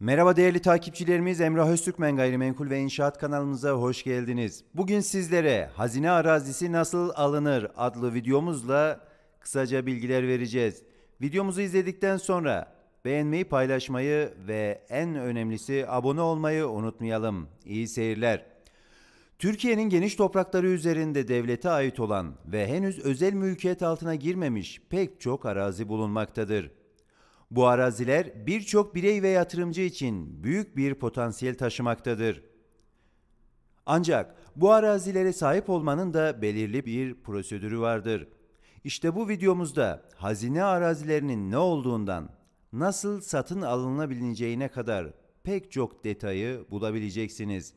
Merhaba değerli takipçilerimiz Emrah Öztürkmen Gayrimenkul ve İnşaat kanalımıza hoş geldiniz. Bugün sizlere hazine arazisi nasıl alınır adlı videomuzla kısaca bilgiler vereceğiz. Videomuzu izledikten sonra beğenmeyi, paylaşmayı ve en önemlisi abone olmayı unutmayalım. İyi seyirler. Türkiye'nin geniş toprakları üzerinde devlete ait olan ve henüz özel mülkiyet altına girmemiş pek çok arazi bulunmaktadır. Bu araziler birçok birey ve yatırımcı için büyük bir potansiyel taşımaktadır. Ancak bu arazilere sahip olmanın da belirli bir prosedürü vardır. İşte bu videomuzda hazine arazilerinin ne olduğundan, nasıl satın alınabileceğine kadar pek çok detayı bulabileceksiniz.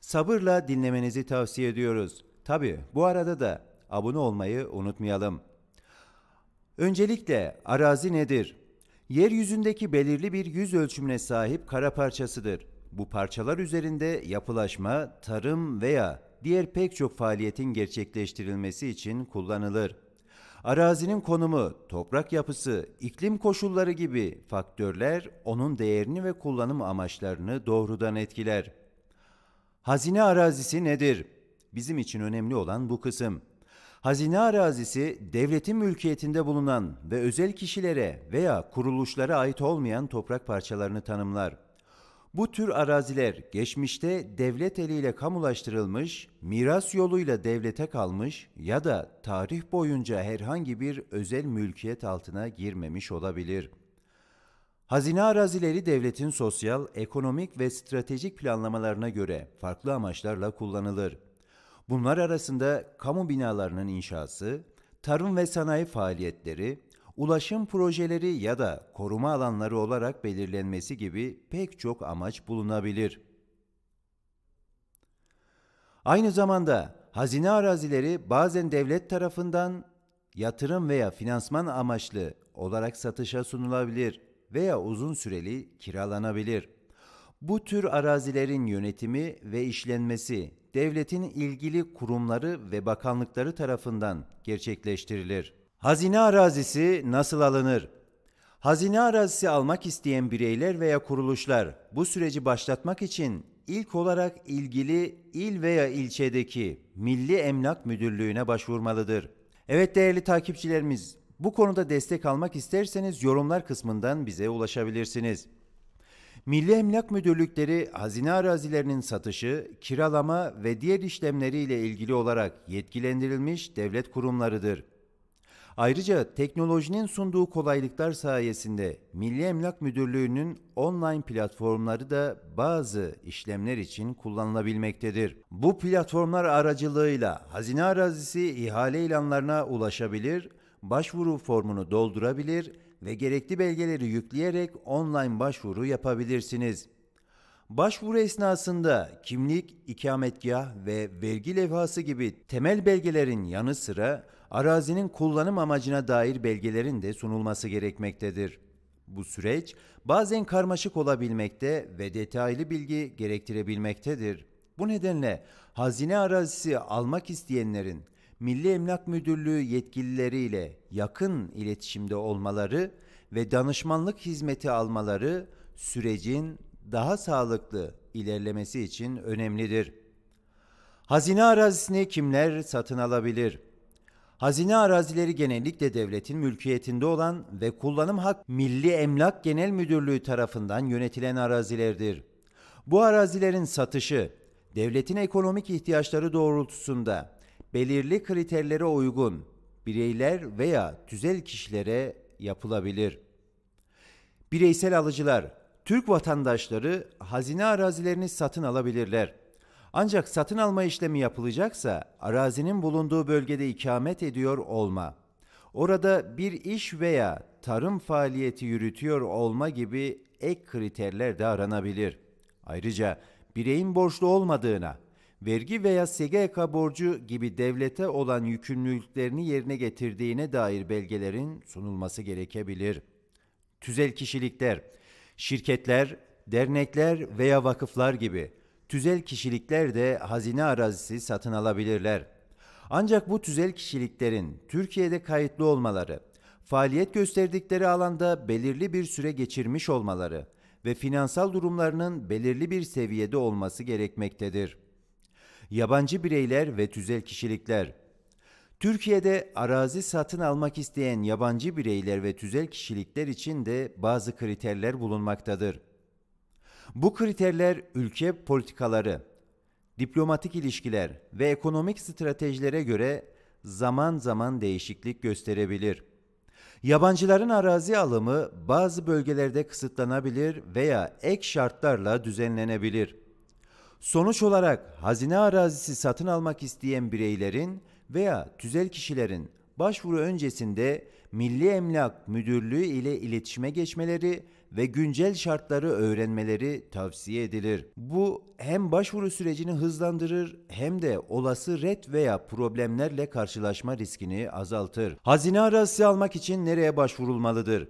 Sabırla dinlemenizi tavsiye ediyoruz. Tabi bu arada da abone olmayı unutmayalım. Öncelikle arazi nedir? yeryüzündeki belirli bir yüz ölçümüne sahip kara parçasıdır. Bu parçalar üzerinde yapılaşma, tarım veya diğer pek çok faaliyetin gerçekleştirilmesi için kullanılır. Arazinin konumu, toprak yapısı, iklim koşulları gibi faktörler onun değerini ve kullanım amaçlarını doğrudan etkiler. Hazine arazisi nedir? Bizim için önemli olan bu kısım. Hazine arazisi devletin mülkiyetinde bulunan ve özel kişilere veya kuruluşlara ait olmayan toprak parçalarını tanımlar. Bu tür araziler geçmişte devlet eliyle kamulaştırılmış, miras yoluyla devlete kalmış ya da tarih boyunca herhangi bir özel mülkiyet altına girmemiş olabilir. Hazine arazileri devletin sosyal, ekonomik ve stratejik planlamalarına göre farklı amaçlarla kullanılır. Bunlar arasında kamu binalarının inşası, tarım ve sanayi faaliyetleri, ulaşım projeleri ya da koruma alanları olarak belirlenmesi gibi pek çok amaç bulunabilir. Aynı zamanda hazine arazileri bazen devlet tarafından yatırım veya finansman amaçlı olarak satışa sunulabilir veya uzun süreli kiralanabilir. Bu tür arazilerin yönetimi ve işlenmesi devletin ilgili kurumları ve bakanlıkları tarafından gerçekleştirilir. Hazine arazisi nasıl alınır? Hazine arazisi almak isteyen bireyler veya kuruluşlar bu süreci başlatmak için ilk olarak ilgili il veya ilçedeki Milli Emlak Müdürlüğü'ne başvurmalıdır. Evet değerli takipçilerimiz, bu konuda destek almak isterseniz yorumlar kısmından bize ulaşabilirsiniz. Milli Emlak Müdürlükleri hazine arazilerinin satışı, kiralama ve diğer işlemleriyle ilgili olarak yetkilendirilmiş devlet kurumlarıdır. Ayrıca teknolojinin sunduğu kolaylıklar sayesinde Milli Emlak Müdürlüğü'nün online platformları da bazı işlemler için kullanılabilmektedir. Bu platformlar aracılığıyla hazine arazisi ihale ilanlarına ulaşabilir, başvuru formunu doldurabilir ve gerekli belgeleri yükleyerek online başvuru yapabilirsiniz. Başvuru esnasında kimlik, ikametgah ve vergi levhası gibi temel belgelerin yanı sıra arazinin kullanım amacına dair belgelerin de sunulması gerekmektedir. Bu süreç bazen karmaşık olabilmekte ve detaylı bilgi gerektirebilmektedir. Bu nedenle hazine arazisi almak isteyenlerin Milli Emlak Müdürlüğü yetkilileriyle yakın iletişimde olmaları ve danışmanlık hizmeti almaları sürecin daha sağlıklı ilerlemesi için önemlidir. Hazine arazisini kimler satın alabilir? Hazine arazileri genellikle devletin mülkiyetinde olan ve kullanım hak Milli Emlak Genel Müdürlüğü tarafından yönetilen arazilerdir. Bu arazilerin satışı devletin ekonomik ihtiyaçları doğrultusunda belirli kriterlere uygun bireyler veya tüzel kişilere yapılabilir. Bireysel alıcılar Türk vatandaşları hazine arazilerini satın alabilirler. Ancak satın alma işlemi yapılacaksa arazinin bulunduğu bölgede ikamet ediyor olma, orada bir iş veya tarım faaliyeti yürütüyor olma gibi ek kriterler de aranabilir. Ayrıca bireyin borçlu olmadığına vergi veya SGK borcu gibi devlete olan yükümlülüklerini yerine getirdiğine dair belgelerin sunulması gerekebilir. Tüzel kişilikler, şirketler, dernekler veya vakıflar gibi tüzel kişilikler de hazine arazisi satın alabilirler. Ancak bu tüzel kişiliklerin Türkiye'de kayıtlı olmaları, faaliyet gösterdikleri alanda belirli bir süre geçirmiş olmaları ve finansal durumlarının belirli bir seviyede olması gerekmektedir yabancı bireyler ve tüzel kişilikler. Türkiye'de arazi satın almak isteyen yabancı bireyler ve tüzel kişilikler için de bazı kriterler bulunmaktadır. Bu kriterler ülke politikaları, diplomatik ilişkiler ve ekonomik stratejilere göre zaman zaman değişiklik gösterebilir. Yabancıların arazi alımı bazı bölgelerde kısıtlanabilir veya ek şartlarla düzenlenebilir. Sonuç olarak hazine arazisi satın almak isteyen bireylerin veya tüzel kişilerin başvuru öncesinde Milli Emlak Müdürlüğü ile iletişime geçmeleri ve güncel şartları öğrenmeleri tavsiye edilir. Bu hem başvuru sürecini hızlandırır hem de olası red veya problemlerle karşılaşma riskini azaltır. Hazine arazisi almak için nereye başvurulmalıdır?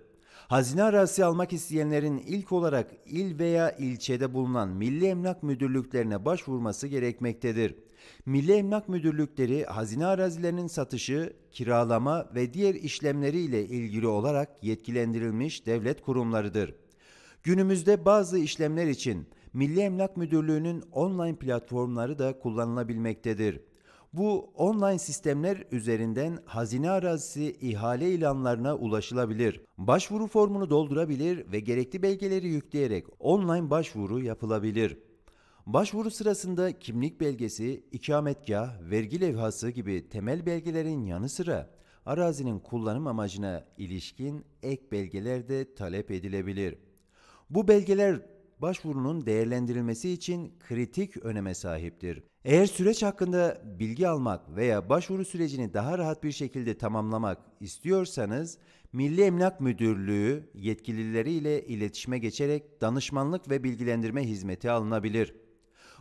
Hazine arazisi almak isteyenlerin ilk olarak il veya ilçede bulunan Milli Emlak Müdürlüklerine başvurması gerekmektedir. Milli Emlak Müdürlükleri hazine arazilerinin satışı, kiralama ve diğer işlemleri ile ilgili olarak yetkilendirilmiş devlet kurumlarıdır. Günümüzde bazı işlemler için Milli Emlak Müdürlüğü'nün online platformları da kullanılabilmektedir. Bu online sistemler üzerinden hazine arazisi ihale ilanlarına ulaşılabilir. Başvuru formunu doldurabilir ve gerekli belgeleri yükleyerek online başvuru yapılabilir. Başvuru sırasında kimlik belgesi, ikametgah, vergi levhası gibi temel belgelerin yanı sıra arazinin kullanım amacına ilişkin ek belgeler de talep edilebilir. Bu belgeler başvurunun değerlendirilmesi için kritik öneme sahiptir. Eğer süreç hakkında bilgi almak veya başvuru sürecini daha rahat bir şekilde tamamlamak istiyorsanız Milli Emlak Müdürlüğü yetkilileriyle iletişime geçerek danışmanlık ve bilgilendirme hizmeti alınabilir.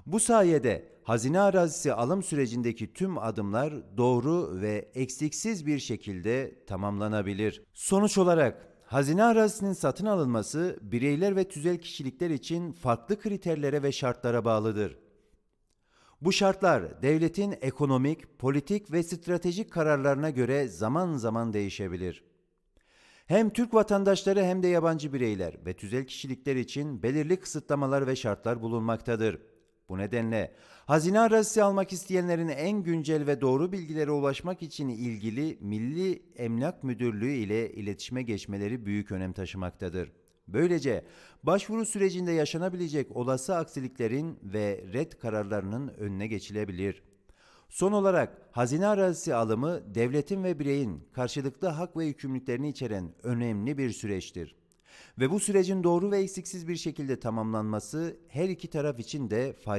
Bu sayede hazine arazisi alım sürecindeki tüm adımlar doğru ve eksiksiz bir şekilde tamamlanabilir. Sonuç olarak hazine arazisinin satın alınması bireyler ve tüzel kişilikler için farklı kriterlere ve şartlara bağlıdır. Bu şartlar devletin ekonomik, politik ve stratejik kararlarına göre zaman zaman değişebilir. Hem Türk vatandaşları hem de yabancı bireyler ve tüzel kişilikler için belirli kısıtlamalar ve şartlar bulunmaktadır. Bu nedenle hazine arazisi almak isteyenlerin en güncel ve doğru bilgilere ulaşmak için ilgili Milli Emlak Müdürlüğü ile iletişime geçmeleri büyük önem taşımaktadır. Böylece başvuru sürecinde yaşanabilecek olası aksiliklerin ve red kararlarının önüne geçilebilir. Son olarak hazine arazisi alımı devletin ve bireyin karşılıklı hak ve yükümlülüklerini içeren önemli bir süreçtir. Ve bu sürecin doğru ve eksiksiz bir şekilde tamamlanması her iki taraf için de faydalı.